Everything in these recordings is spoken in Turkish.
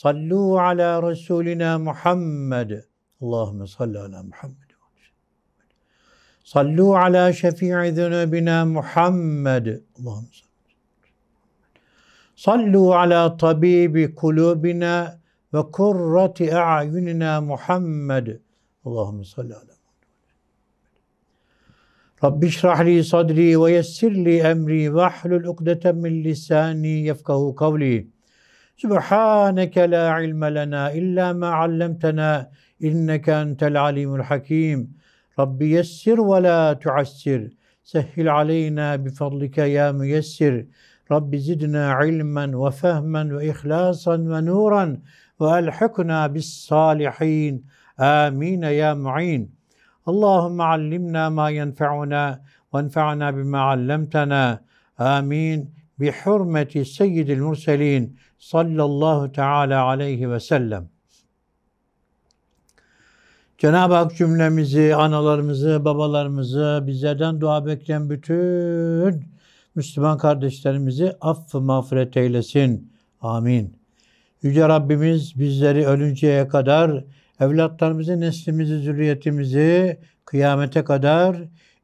صلوا على رسولنا محمد اللهم صل على محمد صلوا على شفيع ذنوبنا محمد اللهم صل صلوا على طبيب قلوبنا وكرة أعيننا محمد اللهم صل على محمد رب اشرح لي صدري ويسر لي أمري واحلل عقدة من لساني يفقه قولي سبحانك لا علم لنا إلا ما علمتنا إنك أنت العليم الحكيم رب يسر ولا تعسر سهل علينا بفضلك يا ميسر رب زدنا علما وفهما وإخلاصا ونورا وألحقنا بالصالحين آمين يا معين اللهم علمنا ما ينفعنا وانفعنا بما علمتنا آمين بحرمة سيد المرسلين sallallahu teala aleyhi ve sellem. Cenab-ı Hak cümlemizi, analarımızı, babalarımızı, bizlerden dua bekleyen bütün Müslüman kardeşlerimizi affı mağfiret eylesin. Amin. Yüce Rabbimiz bizleri ölünceye kadar, evlatlarımızı, neslimizi, zürriyetimizi kıyamete kadar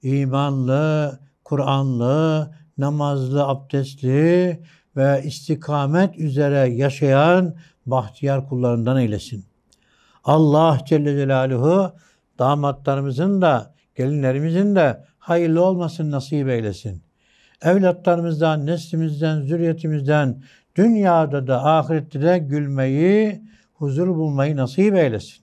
imanlı, Kur'anlı, namazlı, abdestli, ve istikamet üzere yaşayan bahtiyar kullarından eylesin. Allah Celle Celaluhu damatlarımızın da gelinlerimizin de hayırlı olmasın nasip eylesin. Evlatlarımızdan, neslimizden, zürriyetimizden dünyada da ahirette de gülmeyi, huzur bulmayı nasip eylesin.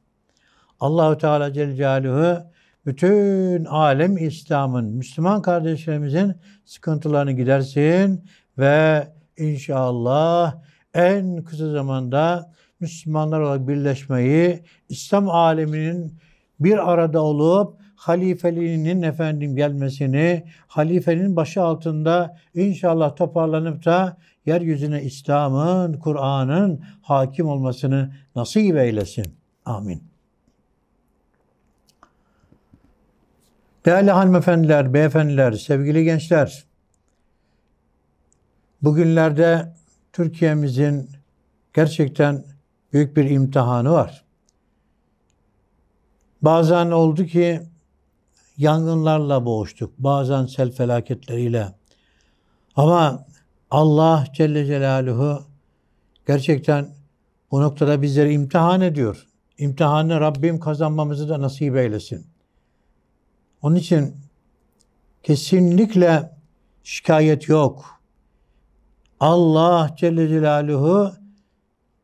Allahu Teala Celle Celaluhu bütün alem İslam'ın, Müslüman kardeşlerimizin sıkıntılarını gidersin ve inşallah en kısa zamanda Müslümanlar olarak birleşmeyi, İslam aleminin bir arada olup halifeliğinin efendim gelmesini, halifenin başı altında inşallah toparlanıp da yeryüzüne İslam'ın, Kur'an'ın hakim olmasını nasip eylesin. Amin. Değerli hanımefendiler, beyefendiler, sevgili gençler, Bugünlerde Türkiye'mizin gerçekten büyük bir imtihanı var. Bazen oldu ki yangınlarla boğuştuk. Bazen sel felaketleriyle. Ama Allah Celle Celaluhu gerçekten bu noktada bizleri imtihan ediyor. İmtihanı Rabbim kazanmamızı da nasip eylesin. Onun için kesinlikle şikayet yok. Allah Celle Celaluhu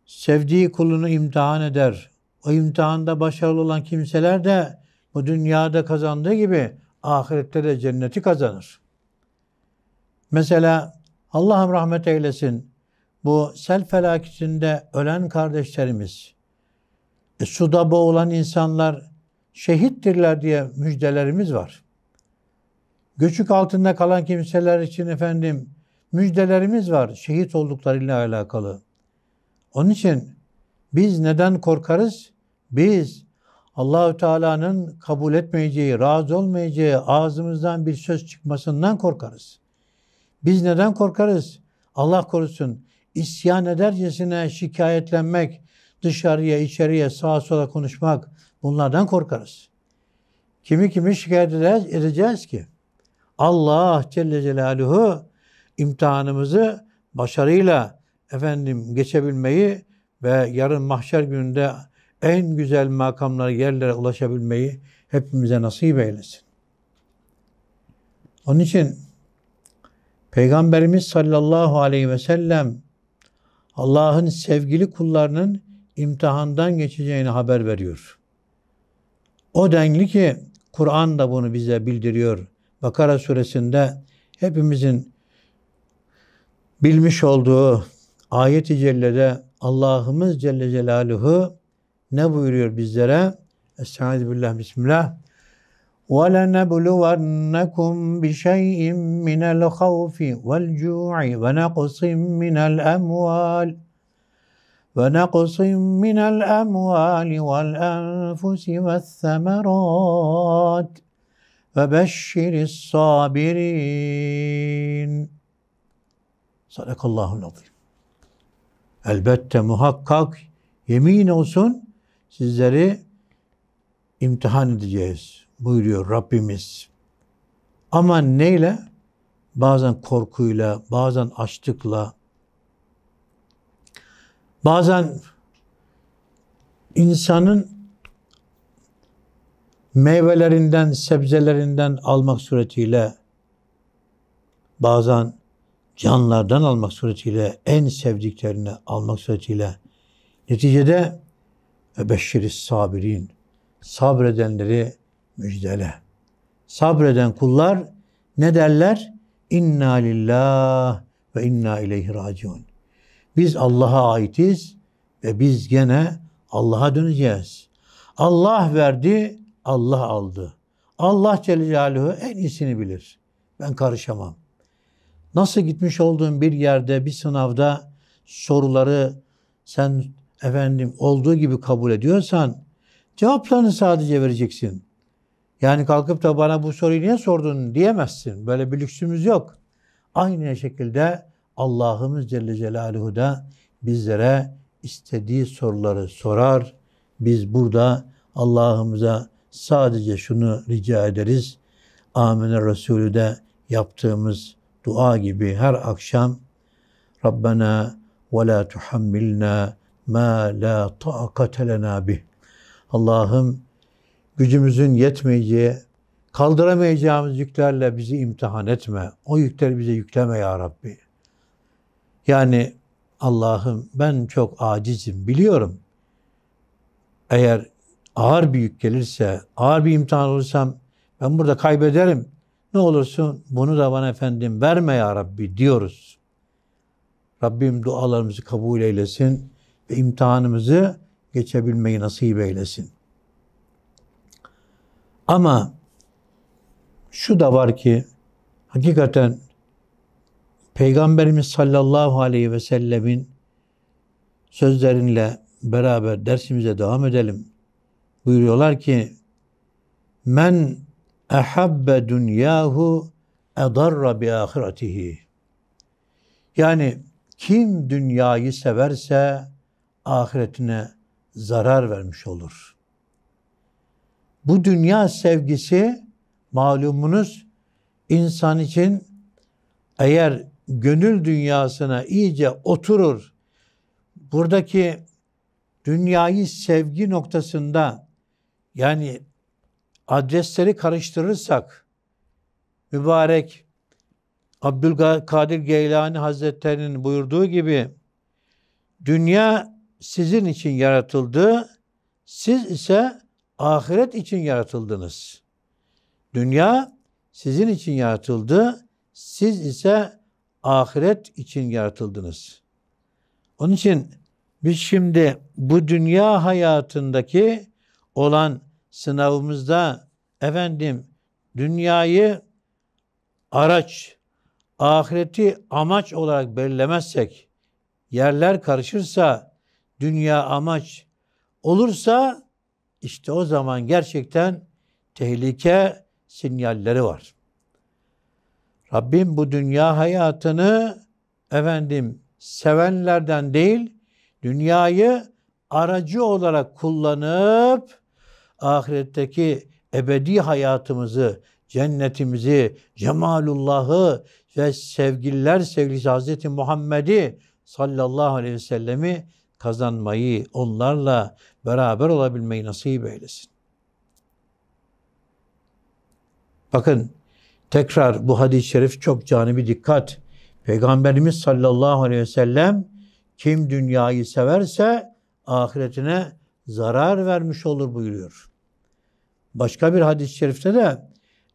sevdiği kulunu imtihan eder. O imtihanda başarılı olan kimseler de bu dünyada kazandığı gibi ahirette de cenneti kazanır. Mesela Allah'ım rahmet eylesin bu sel felaketinde ölen kardeşlerimiz, e, suda boğulan insanlar şehittirler diye müjdelerimiz var. Göçük altında kalan kimseler için efendim müjdelerimiz var şehit olduklarıyla alakalı. Onun için biz neden korkarız? Biz Allahü Teala'nın kabul etmeyeceği, razı olmayacağı ağzımızdan bir söz çıkmasından korkarız. Biz neden korkarız? Allah korusun isyan edercesine şikayetlenmek, dışarıya, içeriye, sağa sola konuşmak bunlardan korkarız. Kimi kimi şikayet edeceğiz ki? Allah Celle Celaluhu imtihanımızı başarıyla efendim geçebilmeyi ve yarın mahşer gününde en güzel makamlara, yerlere ulaşabilmeyi hepimize nasip eylesin. Onun için Peygamberimiz sallallahu aleyhi ve sellem Allah'ın sevgili kullarının imtihandan geçeceğini haber veriyor. O denli ki Kur'an da bunu bize bildiriyor. Bakara suresinde hepimizin bilmiş olduğu ayet-i cellede Allah'ımız Celle Celaluhu ne buyuruyor bizlere? Estaizu billah, bismillah. وَلَنَبْلُوَنَّكُمْ بِشَيْءٍ مِنَ الْخَوْفِ وَالْجُوعِ وَنَقْصٍ مِنَ الْأَمْوَالِ وَنَقْصٍ مِنَ الْأَمْوَالِ وَالْأَنْفُسِ وَالثَّمَرَاتِ وَبَشِّرِ الصَّابِرِينَ Sadakallahul azim. Elbette muhakkak yemin olsun sizleri imtihan edeceğiz buyuruyor Rabbimiz. Ama neyle? Bazen korkuyla, bazen açlıkla, bazen insanın meyvelerinden, sebzelerinden almak suretiyle, bazen canlardan almak suretiyle, en sevdiklerini almak suretiyle neticede beşşiriz sabirin, sabredenleri müjdele. Sabreden kullar ne derler? İnna lillah ve inna ileyhi raciun. Biz Allah'a aitiz ve biz gene Allah'a döneceğiz. Allah verdi, Allah aldı. Allah Celle Celaluhu en iyisini bilir. Ben karışamam. Nasıl gitmiş olduğun bir yerde bir sınavda soruları sen efendim olduğu gibi kabul ediyorsan cevaplarını sadece vereceksin. Yani kalkıp da bana bu soruyu niye sordun diyemezsin. Böyle bir lüksümüz yok. Aynı şekilde Allah'ımız Celle Celaluhu da bizlere istediği soruları sorar. Biz burada Allah'ımıza sadece şunu rica ederiz. Amin Resulü de yaptığımız dua gibi her akşam Rabbena ve la tuhammilna ma la ta'kate lena bih. Allah'ım gücümüzün yetmeyeceği, kaldıramayacağımız yüklerle bizi imtihan etme. O yükleri bize yükleme ya Rabbi. Yani Allah'ım ben çok acizim biliyorum. Eğer ağır bir yük gelirse, ağır bir imtihan olursam ben burada kaybederim. Ne olursun bunu da bana efendim verme ya Rabbi diyoruz. Rabbim dualarımızı kabul eylesin ve imtihanımızı geçebilmeyi nasip eylesin. Ama şu da var ki hakikaten Peygamberimiz sallallahu aleyhi ve sellemin sözlerinle beraber dersimize devam edelim. Buyuruyorlar ki men ehabbe dünyahu edarra bi ahiretihi. Yani kim dünyayı severse ahiretine zarar vermiş olur. Bu dünya sevgisi malumunuz insan için eğer gönül dünyasına iyice oturur, buradaki dünyayı sevgi noktasında yani adresleri karıştırırsak mübarek Abdülkadir Geylani Hazretleri'nin buyurduğu gibi dünya sizin için yaratıldı, siz ise ahiret için yaratıldınız. Dünya sizin için yaratıldı, siz ise ahiret için yaratıldınız. Onun için biz şimdi bu dünya hayatındaki olan sınavımızda efendim dünyayı araç, ahireti amaç olarak belirlemezsek, yerler karışırsa, dünya amaç olursa işte o zaman gerçekten tehlike sinyalleri var. Rabbim bu dünya hayatını efendim sevenlerden değil, dünyayı aracı olarak kullanıp ahiretteki ebedi hayatımızı, cennetimizi, cemalullahı ve sevgililer sevgilisi Hazreti Muhammed'i sallallahu aleyhi ve sellemi kazanmayı, onlarla beraber olabilmeyi nasip eylesin. Bakın tekrar bu hadis-i şerif çok canibi dikkat. Peygamberimiz sallallahu aleyhi ve sellem kim dünyayı severse ahiretine zarar vermiş olur buyuruyor. Başka bir hadis-i şerifte de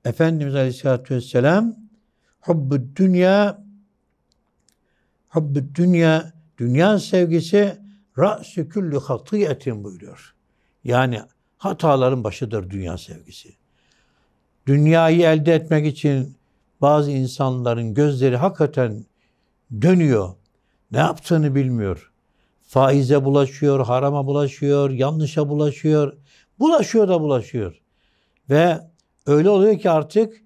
Efendimiz Aleyhisselatü Vesselam hubbü dünya hubbü dünya dünya sevgisi ra'sü küllü hatiyetin buyuruyor. Yani hataların başıdır dünya sevgisi. Dünyayı elde etmek için bazı insanların gözleri hakikaten dönüyor. Ne yaptığını bilmiyor. Faize bulaşıyor, harama bulaşıyor, yanlışa bulaşıyor. Bulaşıyor da bulaşıyor. Ve öyle oluyor ki artık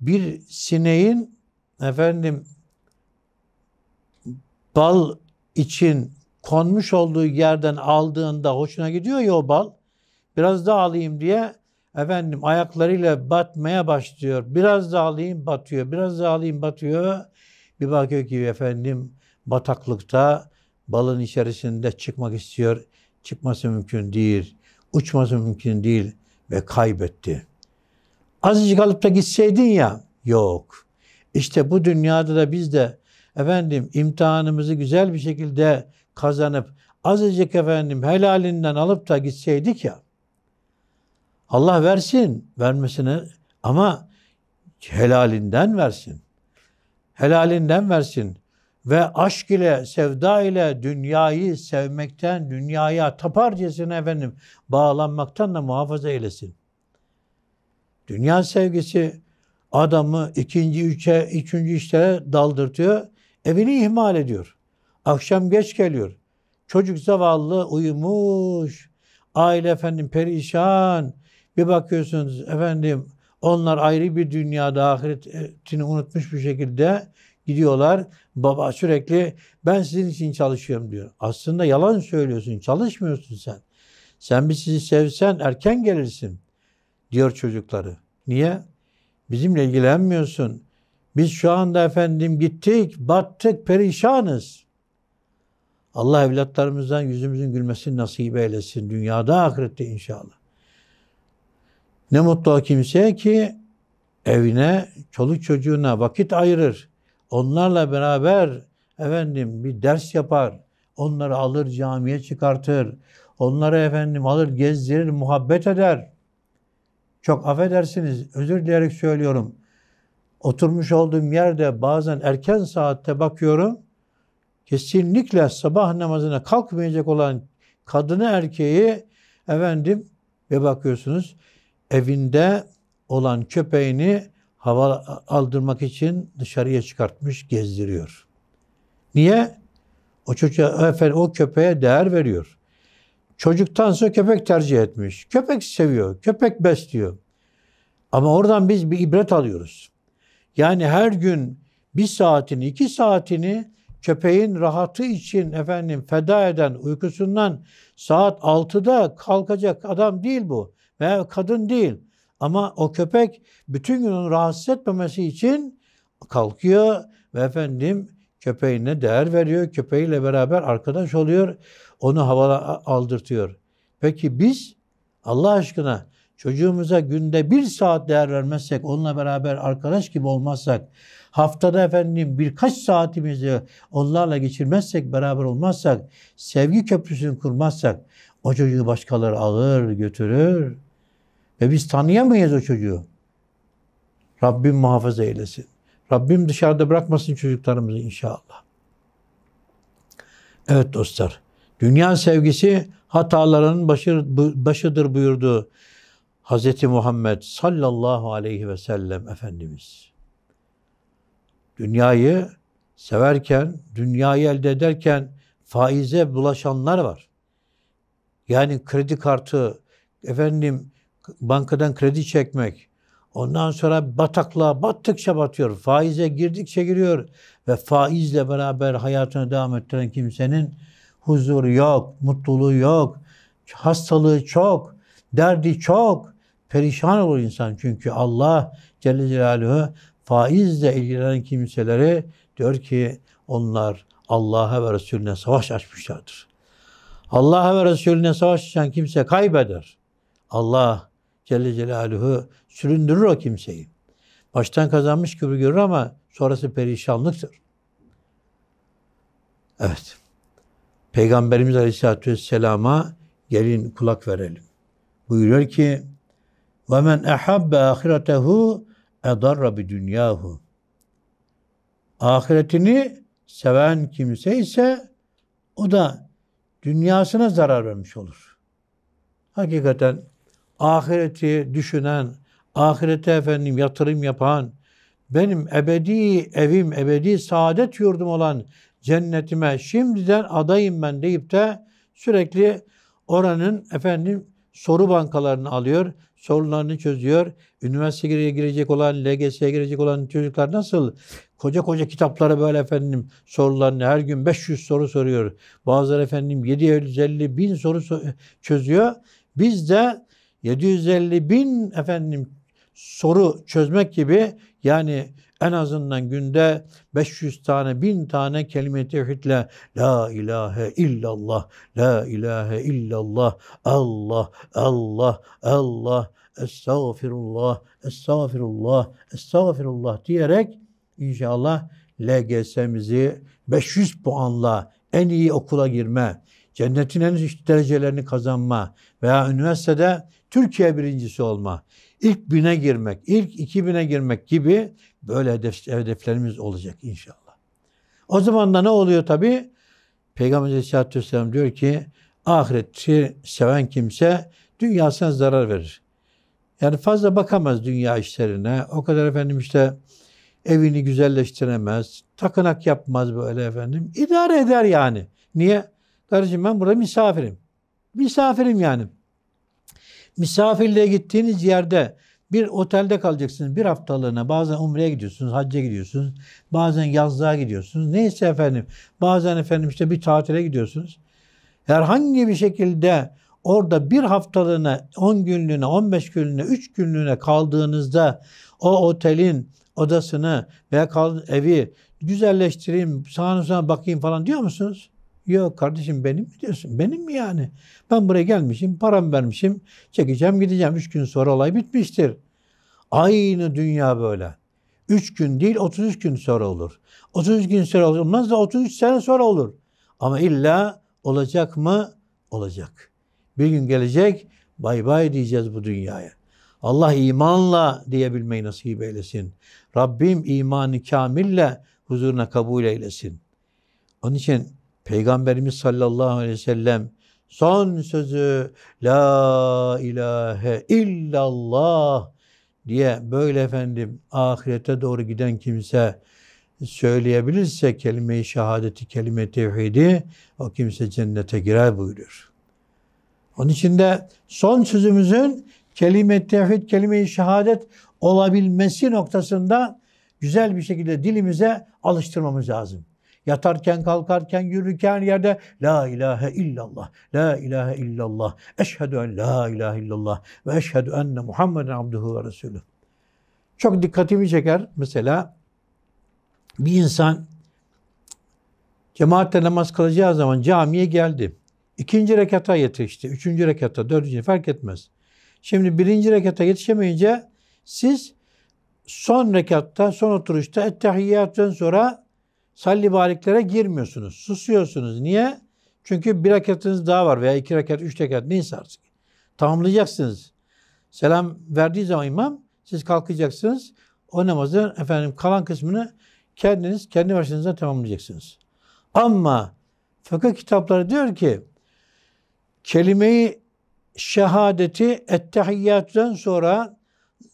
bir sineğin efendim bal için konmuş olduğu yerden aldığında hoşuna gidiyor ya o bal. Biraz daha alayım diye efendim ayaklarıyla batmaya başlıyor. Biraz daha alayım batıyor. Biraz daha alayım batıyor. Bir bakıyor ki efendim bataklıkta balın içerisinde çıkmak istiyor. Çıkması mümkün değil. Uçması mümkün değil ve kaybetti. Azıcık alıp da gitseydin ya, yok. İşte bu dünyada da biz de efendim imtihanımızı güzel bir şekilde kazanıp azıcık efendim helalinden alıp da gitseydik ya. Allah versin vermesini ama helalinden versin. Helalinden versin ve aşk ile, sevda ile dünyayı sevmekten, dünyaya taparcasına efendim bağlanmaktan da muhafaza eylesin. Dünya sevgisi adamı ikinci, üçe, üçüncü işlere daldırtıyor, evini ihmal ediyor. Akşam geç geliyor. Çocuk zavallı uyumuş, aile efendim perişan. Bir bakıyorsunuz efendim onlar ayrı bir dünyada ahiretini unutmuş bir şekilde gidiyorlar. Baba sürekli ben sizin için çalışıyorum diyor. Aslında yalan söylüyorsun. Çalışmıyorsun sen. Sen bir sizi sevsen erken gelirsin diyor çocukları. Niye? Bizimle ilgilenmiyorsun. Biz şu anda efendim gittik, battık, perişanız. Allah evlatlarımızdan yüzümüzün gülmesini nasip eylesin. Dünyada, ahirette inşallah. Ne mutlu o kimseye ki evine, çoluk çocuğuna vakit ayırır. Onlarla beraber efendim bir ders yapar. Onları alır camiye çıkartır. Onları efendim alır gezdirir, muhabbet eder. Çok affedersiniz, özür dileyerek söylüyorum. Oturmuş olduğum yerde bazen erken saatte bakıyorum. Kesinlikle sabah namazına kalkmayacak olan kadını erkeği efendim ve bakıyorsunuz evinde olan köpeğini hava aldırmak için dışarıya çıkartmış, gezdiriyor. Niye? O çocuğa, efendim, o köpeğe değer veriyor. Çocuktansa köpek tercih etmiş. Köpek seviyor, köpek besliyor. Ama oradan biz bir ibret alıyoruz. Yani her gün bir saatini, iki saatini köpeğin rahatı için efendim feda eden uykusundan saat 6'da kalkacak adam değil bu. Veya kadın değil. Ama o köpek bütün gün onu rahatsız etmemesi için kalkıyor ve efendim köpeğine değer veriyor. Köpeğiyle beraber arkadaş oluyor. Onu havala aldırtıyor. Peki biz Allah aşkına çocuğumuza günde bir saat değer vermezsek, onunla beraber arkadaş gibi olmazsak, haftada efendim birkaç saatimizi onlarla geçirmezsek, beraber olmazsak, sevgi köprüsünü kurmazsak, o çocuğu başkaları alır, götürür. Ve biz tanıyamayız o çocuğu. Rabbim muhafaza eylesin. Rabbim dışarıda bırakmasın çocuklarımızı inşallah. Evet dostlar. Dünya sevgisi hataların başı, başıdır buyurdu Hz. Muhammed sallallahu aleyhi ve sellem Efendimiz. Dünyayı severken, dünyayı elde ederken faize bulaşanlar var. Yani kredi kartı, efendim bankadan kredi çekmek, ondan sonra bataklığa battıkça batıyor, faize girdikçe giriyor ve faizle beraber hayatını devam ettiren kimsenin huzur yok, mutluluğu yok, hastalığı çok, derdi çok, perişan olur insan çünkü Allah Celle Celaluhu faizle ilgilenen kimseleri diyor ki onlar Allah'a ve Resulüne savaş açmışlardır. Allah'a ve Resulüne savaş açan kimse kaybeder. Allah Celle Celaluhu süründürür o kimseyi. Baştan kazanmış gibi görür ama sonrası perişanlıktır. Evet. Peygamberimiz Aleyhisselatü Vesselam'a gelin kulak verelim. Buyuruyor ki وَمَنْ اَحَبَّ ahiretehu اَضَرَّ بِدُنْيَاهُ Ahiretini seven kimse ise o da dünyasına zarar vermiş olur. Hakikaten ahireti düşünen, ahirete efendim yatırım yapan, benim ebedi evim, ebedi saadet yurdum olan cennetime şimdiden adayım ben deyip de sürekli oranın efendim soru bankalarını alıyor, sorularını çözüyor. Üniversiteye girecek olan, LGS'ye girecek olan çocuklar nasıl koca koca kitapları böyle efendim sorularını her gün 500 soru soruyor. Bazıları efendim 750 bin soru çözüyor. Biz de 750 bin efendim soru çözmek gibi yani en azından günde 500 tane, 1000 tane kelime-i tevhidle La ilahe illallah, La ilahe illallah, Allah, Allah, Allah, Estağfirullah, Estağfirullah, Estağfirullah diyerek inşallah LGS'mizi 500 puanla en iyi okula girme, cennetin en üst derecelerini kazanma veya üniversitede Türkiye birincisi olma, ilk bine girmek, ilk iki bine girmek gibi böyle hedef, hedeflerimiz olacak inşallah. O zaman da ne oluyor tabi? Peygamber Aleyhisselatü Vesselam diyor ki ahireti seven kimse dünyasına zarar verir. Yani fazla bakamaz dünya işlerine. O kadar efendim işte evini güzelleştiremez. Takınak yapmaz böyle efendim. İdare eder yani. Niye? Kardeşim ben burada misafirim. Misafirim yani. Misafirliğe gittiğiniz yerde bir otelde kalacaksınız bir haftalığına. Bazen umreye gidiyorsunuz, hacca gidiyorsunuz. Bazen yazlığa gidiyorsunuz. Neyse efendim. Bazen efendim işte bir tatile gidiyorsunuz. Herhangi bir şekilde orada bir haftalığına, 10 günlüğüne, 15 günlüğüne, 3 günlüğüne kaldığınızda o otelin odasını veya kal, evi güzelleştireyim, sağına sola bakayım falan diyor musunuz? Yok kardeşim benim mi diyorsun? Benim mi yani? Ben buraya gelmişim, param vermişim, çekeceğim gideceğim. Üç gün sonra olay bitmiştir. Aynı dünya böyle. Üç gün değil 33 gün sonra olur. 33 gün sonra olmaz da 33 sene sonra olur. Ama illa olacak mı? Olacak. Bir gün gelecek bay bay diyeceğiz bu dünyaya. Allah imanla diyebilmeyi nasip eylesin. Rabbim imanı kamille huzuruna kabul eylesin. Onun için Peygamberimiz sallallahu aleyhi ve sellem son sözü La ilahe illallah diye böyle efendim ahirete doğru giden kimse söyleyebilirse kelime-i şehadeti, kelime tevhidi o kimse cennete girer buyuruyor. Onun için de son sözümüzün kelime tevhid, kelime-i şehadet olabilmesi noktasında güzel bir şekilde dilimize alıştırmamız lazım. Yatarken, kalkarken, yürürken yerde La ilahe illallah, La ilahe illallah, Eşhedü en La ilahe illallah ve eşhedü enne Muhammeden abduhu ve resulü. Çok dikkatimi çeker mesela bir insan cemaatle namaz kılacağı zaman camiye geldi. İkinci rekata yetişti, üçüncü rekata, dördüncü fark etmez. Şimdi birinci rekata yetişemeyince siz son rekatta, son oturuşta ettehiyyatten sonra salli bariklere girmiyorsunuz. Susuyorsunuz. Niye? Çünkü bir rakatınız daha var veya iki rakat, üç rakat neyse artık. Tamamlayacaksınız. Selam verdiği zaman imam siz kalkacaksınız. O namazın efendim kalan kısmını kendiniz kendi başınıza tamamlayacaksınız. Ama fıkıh kitapları diyor ki kelimeyi şehadeti ettehiyyatten sonra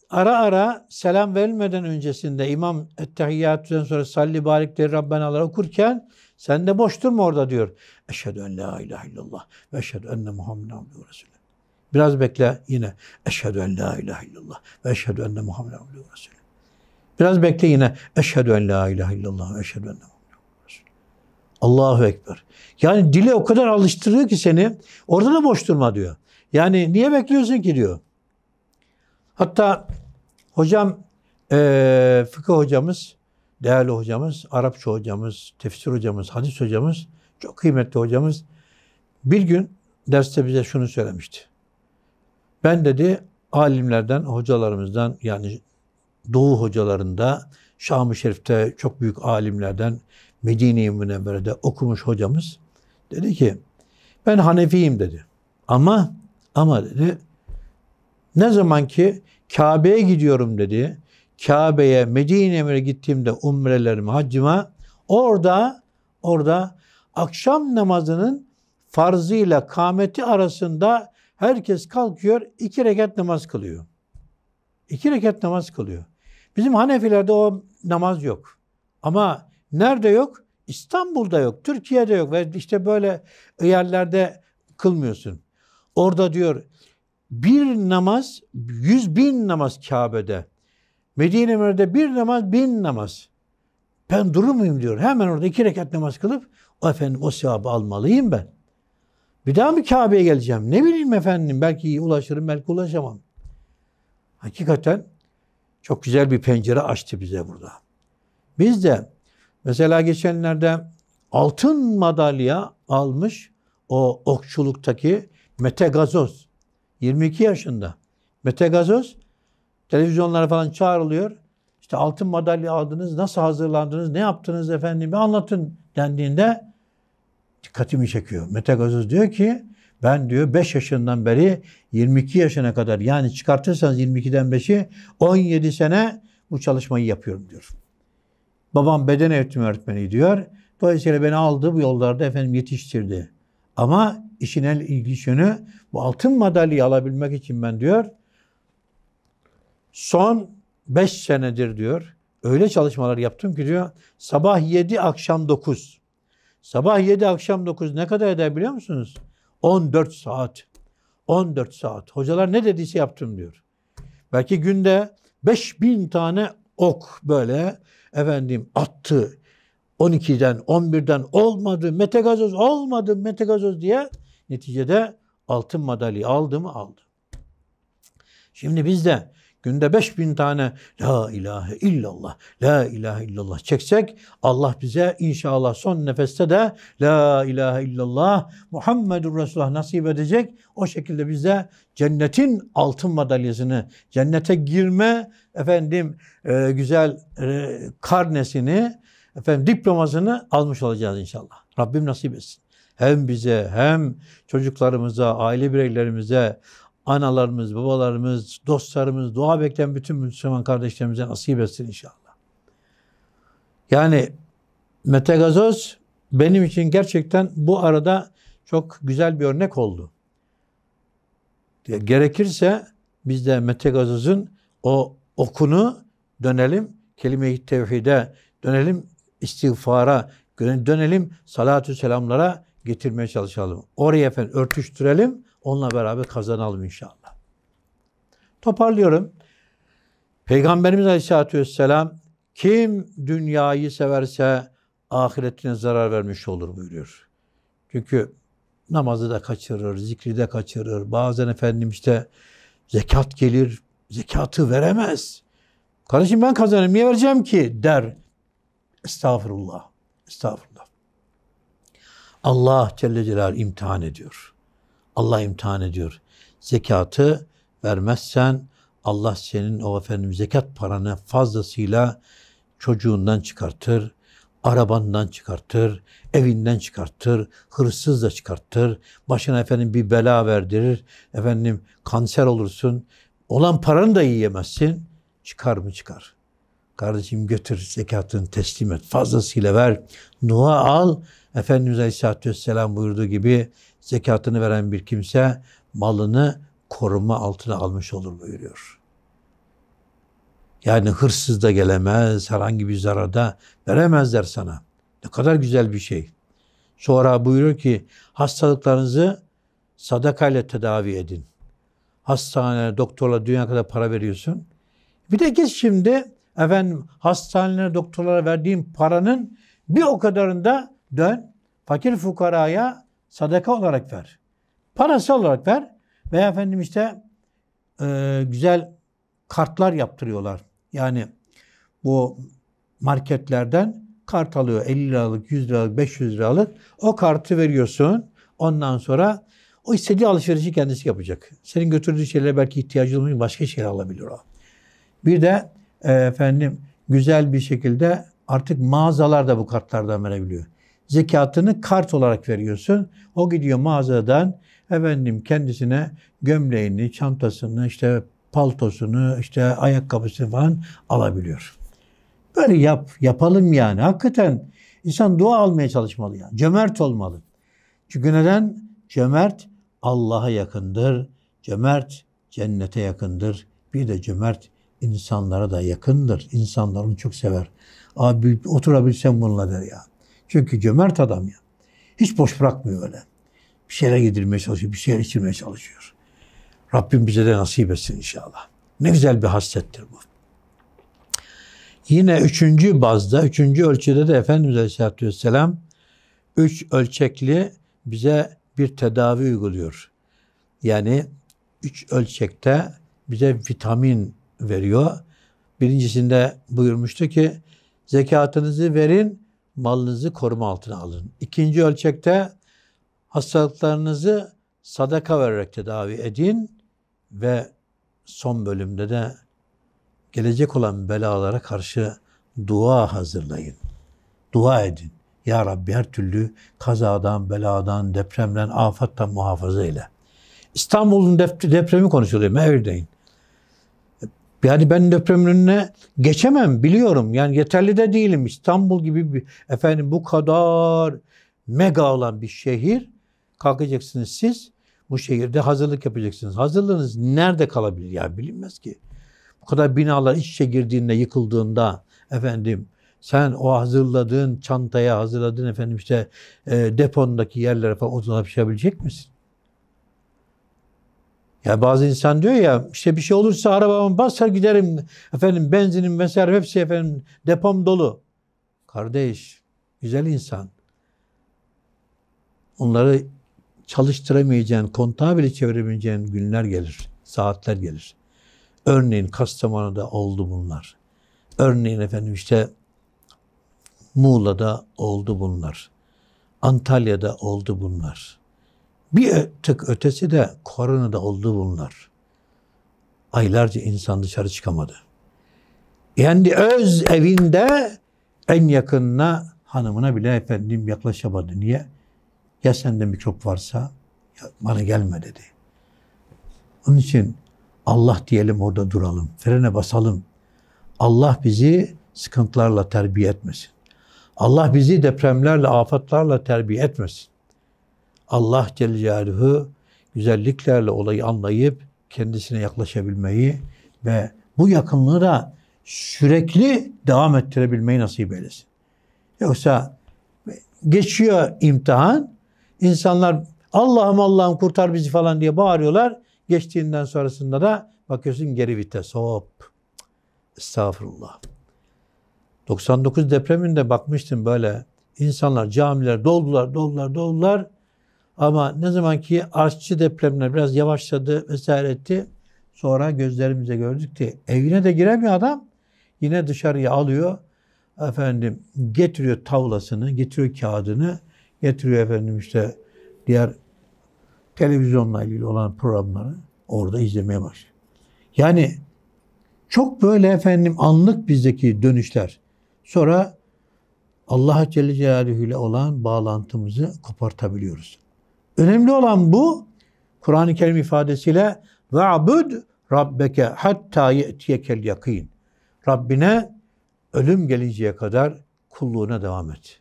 ara ara selam vermeden öncesinde imam ettehiyyatüden sonra salli barikleri Rabbenalar okurken sen de boş durma orada diyor. Eşhedü en la ilahe illallah ve eşhedü enne Muhammeden abdü resulü. Biraz bekle yine. Eşhedü en la ilahe illallah ve eşhedü enne Muhammeden abdü resulü. Biraz bekle yine. Eşhedü en la ilahe illallah ve eşhedü enne Muhammeden abdü resulü. Allahu Ekber. Yani dile o kadar alıştırıyor ki seni. Orada da boş durma diyor. Yani niye bekliyorsun ki diyor. Hatta hocam e, fıkıh hocamız, değerli hocamız, Arapça hocamız, tefsir hocamız, hadis hocamız, çok kıymetli hocamız bir gün derste bize şunu söylemişti. Ben dedi alimlerden, hocalarımızdan yani Doğu hocalarında, Şam-ı Şerif'te çok büyük alimlerden Medine-i Münevvere'de okumuş hocamız dedi ki ben Hanefiyim dedi. Ama ama dedi ne zaman ki Kabe'ye gidiyorum dedi. Kabe'ye, Medine'ye gittiğimde umrelerimi, hacıma orada orada akşam namazının farzıyla kameti arasında herkes kalkıyor, iki rekat namaz kılıyor. İki rekat namaz kılıyor. Bizim Hanefilerde o namaz yok. Ama nerede yok? İstanbul'da yok, Türkiye'de yok ve işte böyle yerlerde kılmıyorsun. Orada diyor bir namaz, yüz bin namaz Kabe'de. Medine merde bir namaz, bin namaz. Ben durur muyum diyor. Hemen orada iki rekat namaz kılıp o efendim o sevabı almalıyım ben. Bir daha mı Kabe'ye geleceğim? Ne bileyim efendim belki ulaşırım belki ulaşamam. Hakikaten çok güzel bir pencere açtı bize burada. Biz de mesela geçenlerde altın madalya almış o okçuluktaki Mete Gazoz 22 yaşında. Mete Gazoz televizyonlara falan çağrılıyor. İşte altın madalya aldınız, nasıl hazırlandınız, ne yaptınız efendim bir anlatın dendiğinde dikkatimi çekiyor. Mete Gazoz diyor ki ben diyor 5 yaşından beri 22 yaşına kadar yani çıkartırsanız 22'den 5'i 17 sene bu çalışmayı yapıyorum diyor. Babam beden eğitimi öğretmeni diyor. Dolayısıyla beni aldı bu yollarda efendim yetiştirdi. Ama işin en ilginç yönü bu altın madalyayı alabilmek için ben diyor son 5 senedir diyor öyle çalışmalar yaptım ki diyor sabah 7 akşam 9 sabah 7 akşam 9 ne kadar eder biliyor musunuz? 14 saat 14 saat hocalar ne dediyse yaptım diyor. Belki günde 5000 tane ok böyle efendim attı. 12'den 11'den olmadı metagazoz olmadı metagazoz diye Neticede altın madalya aldı mı? Aldı. Şimdi biz de günde 5000 tane la ilahe illallah, la ilahe illallah çeksek Allah bize inşallah son nefeste de la ilahe illallah Muhammedun Resulullah nasip edecek. O şekilde bize cennetin altın madalyasını, cennete girme efendim e, güzel e, karnesini, efendim diplomasını almış olacağız inşallah. Rabbim nasip etsin hem bize hem çocuklarımıza, aile bireylerimize, analarımız, babalarımız, dostlarımız, dua bekleyen bütün Müslüman kardeşlerimize nasip etsin inşallah. Yani Mete benim için gerçekten bu arada çok güzel bir örnek oldu. Gerekirse biz de Mete o okunu dönelim, kelime-i tevhide dönelim, istiğfara dönelim, salatü selamlara getirmeye çalışalım. Oraya efendim örtüştürelim. Onunla beraber kazanalım inşallah. Toparlıyorum. Peygamberimiz Aleyhisselatü Vesselam kim dünyayı severse ahiretine zarar vermiş olur buyuruyor. Çünkü namazı da kaçırır, zikri de kaçırır. Bazen efendim işte zekat gelir, zekatı veremez. Kardeşim ben kazanırım, niye vereceğim ki der. Estağfurullah, estağfurullah. Allah Celle Celal imtihan ediyor. Allah imtihan ediyor. Zekatı vermezsen Allah senin o efendim zekat paranı fazlasıyla çocuğundan çıkartır, arabandan çıkartır, evinden çıkartır, hırsız da çıkartır, başına efendim bir bela verdirir, efendim kanser olursun, olan paranı da yiyemezsin, çıkar mı çıkar. Kardeşim götür zekatını teslim et, fazlasıyla ver, dua al, Efendimiz Aleyhisselatü Vesselam buyurduğu gibi zekatını veren bir kimse malını koruma altına almış olur buyuruyor. Yani hırsız da gelemez, herhangi bir zararda veremezler sana. Ne kadar güzel bir şey. Sonra buyuruyor ki hastalıklarınızı sadakayla tedavi edin. Hastane, doktorla dünya kadar para veriyorsun. Bir de geç şimdi efendim hastanelere, doktorlara verdiğin paranın bir o kadarında Dön, fakir fukaraya sadaka olarak ver. Parası olarak ver. Veya efendim işte e, güzel kartlar yaptırıyorlar. Yani bu marketlerden kart alıyor. 50 liralık, 100 liralık, 500 liralık. O kartı veriyorsun. Ondan sonra o istediği alışverişi kendisi yapacak. Senin götürdüğü şeyler belki ihtiyacı olmayan başka şeyler alabilir o. Bir de e, efendim güzel bir şekilde artık mağazalar da bu kartlardan verebiliyor zekatını kart olarak veriyorsun. O gidiyor mağazadan efendim kendisine gömleğini, çantasını, işte paltosunu, işte ayakkabısı falan alabiliyor. Böyle yap, yapalım yani. Hakikaten insan dua almaya çalışmalı yani. Cömert olmalı. Çünkü neden? Cömert Allah'a yakındır. Cömert cennete yakındır. Bir de cömert insanlara da yakındır. İnsanlar onu çok sever. Abi oturabilsem bununla der ya. Çünkü cömert adam ya. Hiç boş bırakmıyor öyle. Bir şeyler yedirmeye çalışıyor, bir şeyler içirmeye çalışıyor. Rabbim bize de nasip etsin inşallah. Ne güzel bir hasrettir bu. Yine üçüncü bazda, üçüncü ölçüde de Efendimiz Aleyhisselatü Vesselam üç ölçekli bize bir tedavi uyguluyor. Yani üç ölçekte bize vitamin veriyor. Birincisinde buyurmuştu ki zekatınızı verin malınızı koruma altına alın. İkinci ölçekte hastalıklarınızı sadaka vererek tedavi edin ve son bölümde de gelecek olan belalara karşı dua hazırlayın. Dua edin. Ya Rabbi her türlü kazadan, beladan, depremden, afattan muhafaza eyle. İstanbul'un depremi konuşuluyor Mevri'deyin. Yani ben depremin önüne geçemem biliyorum. Yani yeterli de değilim. İstanbul gibi bir efendim bu kadar mega olan bir şehir kalkacaksınız siz bu şehirde hazırlık yapacaksınız. Hazırlığınız nerede kalabilir ya bilinmez ki. Bu kadar binalar iç içe girdiğinde yıkıldığında efendim sen o hazırladığın çantaya hazırladığın efendim işte e, depondaki yerlere falan oturabilecek misin? Ya bazı insan diyor ya işte bir şey olursa arabamı basar giderim. Efendim benzinim vesaire hepsi efendim depom dolu. Kardeş, güzel insan. Onları çalıştıramayacağın, kontağı bile çeviremeyeceğin günler gelir, saatler gelir. Örneğin Kastamonu'da oldu bunlar. Örneğin efendim işte Muğla'da oldu bunlar. Antalya'da oldu bunlar. Bir tık ötesi de koronada oldu bunlar. Aylarca insan dışarı çıkamadı. Yani öz evinde en yakınına hanımına bile efendim yaklaşamadı. Niye? Ya sende mikrop varsa ya bana gelme dedi. Onun için Allah diyelim orada duralım. Frene basalım. Allah bizi sıkıntılarla terbiye etmesin. Allah bizi depremlerle, afetlerle terbiye etmesin. Allah Celle Celaluhu güzelliklerle olayı anlayıp kendisine yaklaşabilmeyi ve bu yakınlığı da sürekli devam ettirebilmeyi nasip eylesin. Yoksa geçiyor imtihan, insanlar Allah'ım Allah'ım kurtar bizi falan diye bağırıyorlar. Geçtiğinden sonrasında da bakıyorsun geri vites hop. Estağfurullah. 99 depreminde bakmıştım böyle insanlar camiler doldular doldular doldular. Ama ne zaman ki artçı depremler biraz yavaşladı vesaire etti. Sonra gözlerimize gördük ki evine de giremiyor adam. Yine dışarıya alıyor. Efendim getiriyor tavlasını, getiriyor kağıdını, getiriyor efendim işte diğer televizyonla ilgili olan programları orada izlemeye başlıyor. Yani çok böyle efendim anlık bizdeki dönüşler. Sonra Allah Celle Celaluhu ile olan bağlantımızı kopartabiliyoruz. Önemli olan bu. Kur'an-ı Kerim ifadesiyle ve abud rabbeke hatta ye'tiyekel yakin. Rabbine ölüm gelinceye kadar kulluğuna devam et.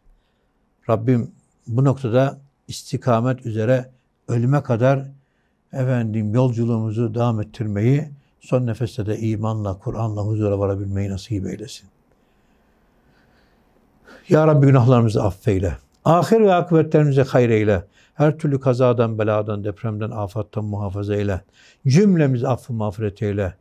Rabbim bu noktada istikamet üzere ölüme kadar efendim yolculuğumuzu devam ettirmeyi son nefeste de imanla, Kur'an'la huzura varabilmeyi nasip eylesin. Ya Rabbi günahlarımızı affeyle. Ahir ve akıbetlerimizi hayreyle. Her türlü kazadan, beladan, depremden, afattan muhafaza eyle. Cümlemiz affı mağfiret eyle.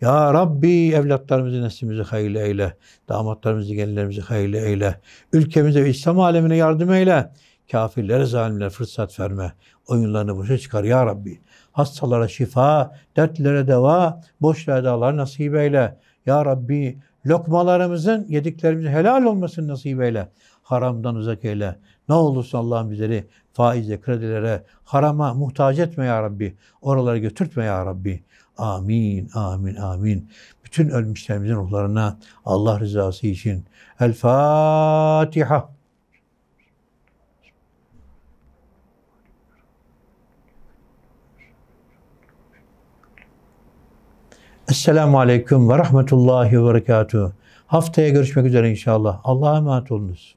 Ya Rabbi evlatlarımızı, neslimizi hayırlı eyle. Damatlarımızı, gelinlerimizi hayırlı eyle. Ülkemize ve İslam alemine yardım eyle. Kafirlere, zalimlere fırsat verme. Oyunlarını boşa çıkar ya Rabbi. Hastalara şifa, dertlere deva, boş edalar nasip eyle. Ya Rabbi lokmalarımızın, yediklerimizin helal olmasını nasip eyle haramdan uzak eyle. Ne olursa Allah'ım bizleri faize, kredilere, harama muhtaç etme ya Rabbi. Oralara götürtme ya Rabbi. Amin, amin, amin. Bütün ölmüşlerimizin ruhlarına Allah rızası için. El Fatiha. Esselamu Aleyküm ve Rahmetullahi ve Berekatuhu. Haftaya görüşmek üzere inşallah. Allah'a emanet olunuz.